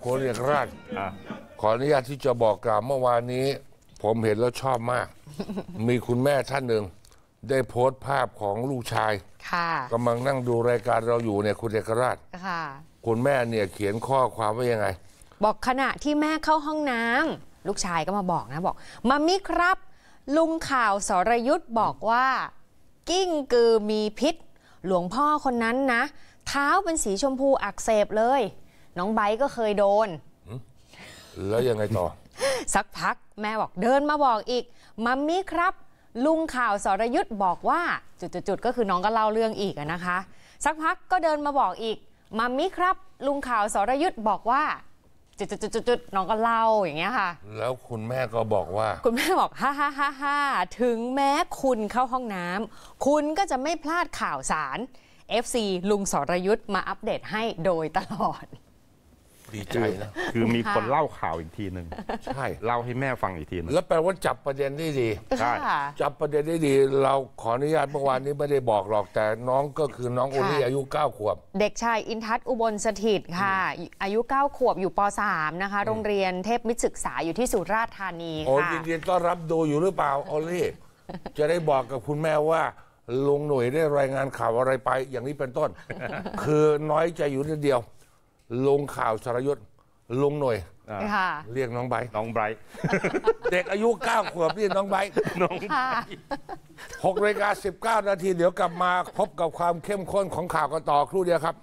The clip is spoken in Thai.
โคเรียราชขออนุญาตที่จะบอกกล่าวเมื่อวานนี้ ผมเห็นแล้วชอบมาก มีคุณแม่ท่านหนึ่ง ได้โพสต์ภาพของลูกชายกำลังนั่งดูรายการเราอยู่เนี่ยคุณเอกราชคุณแม่เนี่ยเขียนข้อความว่ายังไง บอกขณะที่แม่เข้าห้องน้ำลูกชายก็มาบอกนะบอกมามิีครับ ลุงข่าวสรยุทธ์บอกว่ากิ้งกือมีพิษ หลวงพ่อคนนั้นนะ เท้าเป็นสีชมพูอักเสบเลยน้องไบก็เคยโดน แล้วยังไงต่อ สักพักแม่บอกเดินมาบอกอีก มัมมี่ครับ ลุงข่าวสรยุทธ์บอกว่า จุดๆก็คือน้องก็เล่าเรื่องอีกนะคะ สักพักก็เดินมาบอกอีกมัมมี่ครับ ลุงข่าวสรยุทธ์บอกว่าจุดๆๆ น้องก็เล่าอย่างเงี้ยค่ะ แล้วคุณแม่ก็บอกว่า คุณแม่บอกฮ่าฮ่าฮ่าฮ่าถึงแม้คุณเข้าห้องน้ำ คุณก็จะไม่พลาดข่าวสาร FC ลุงสรยุทธ์มาอัปเดตให้โดยตลอดดีใจ้วคือมีคนเล่าข่าวอีกทีหนึ่งใช่ เล่าให้แม่ฟังอีกทีนึง แล้วแปลว่าจับประเด็นได้ดีใช่จับประเด็นได้ดี เราขออนุญาตเมื่อวานนี้ไม่ได้บอกหรอกแต่น้องก็คือน้องโอลี่อายุ9ขวบ เด็กชายอินทัศน์อุบลสถิตค่ะ อายุ 9 ขวบอยู่ป .3 นะคะโรงเรียนเทพมิตรศึกษา อยู่ที่สุราษฎร์ธานีค่ะโอ้ยินดีต้อนรับดูอยู่หรือเปล่าโอลี่จะได้บอกกับคุณแม่ว่าลงหน่วยได้รายงานข่าวอะไรไป อย่างนี้เป็นต้น คือน้อยใจอยู่นิดเดียวลงข่าวสรยศลงหน่อยเรียกน้องไบร์น้องไบรท์เด็กอายุ 9 ขวบเรียกน้องไบร์ทน้องค่ะ6นาฬิกา19นาทีเดี๋ยวกลับมาพบกับความเข้มข้นของข่าวกันต่อครู่เดียวครับ